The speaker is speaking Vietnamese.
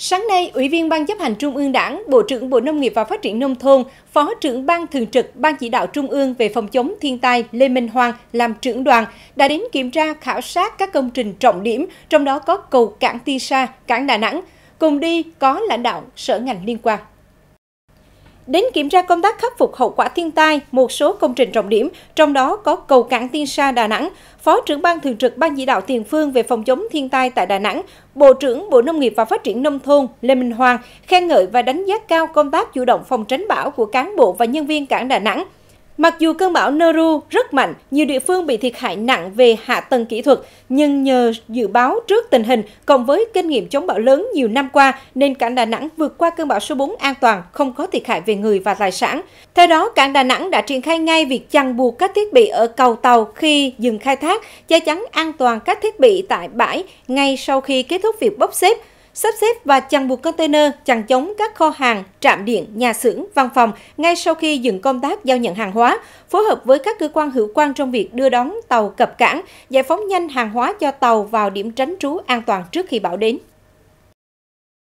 Sáng nay, Ủy viên Ban chấp hành Trung ương Đảng, Bộ trưởng Bộ Nông nghiệp và Phát triển Nông thôn, Phó trưởng Ban Thường trực Ban chỉ đạo Trung ương về phòng chống thiên tai Lê Minh Hoàng làm trưởng đoàn đã đến kiểm tra khảo sát các công trình trọng điểm, trong đó có cầu cảng Ti Sa, cảng Đà Nẵng. Cùng đi có lãnh đạo sở ngành liên quan đến kiểm tra công tác khắc phục hậu quả thiên tai một số công trình trọng điểm, trong đó có cầu cảng Tiên Sa Đà Nẵng, Phó trưởng ban thường trực Ban chỉ đạo tiền phương về phòng chống thiên tai tại Đà Nẵng, Bộ trưởng Bộ Nông nghiệp và Phát triển Nông thôn Lê Minh Hoàng khen ngợi và đánh giá cao công tác chủ động phòng tránh bão của cán bộ và nhân viên cảng Đà Nẵng – Mặc dù cơn bão Neru rất mạnh, nhiều địa phương bị thiệt hại nặng về hạ tầng kỹ thuật, nhưng nhờ dự báo trước tình hình cộng với kinh nghiệm chống bão lớn nhiều năm qua nên cảng Đà Nẵng vượt qua cơn bão số 4 an toàn, không có thiệt hại về người và tài sản. Theo đó, cảng Đà Nẵng đã triển khai ngay việc chặn buộc các thiết bị ở cầu tàu khi dừng khai thác, che chắn an toàn các thiết bị tại bãi ngay sau khi kết thúc việc bốc xếp sắp xếp và chặn buộc container, chặn chống các kho hàng, trạm điện, nhà xưởng, văn phòng ngay sau khi dừng công tác giao nhận hàng hóa, phối hợp với các cơ quan hữu quan trong việc đưa đón tàu cập cảng, giải phóng nhanh hàng hóa cho tàu vào điểm tránh trú an toàn trước khi bão đến.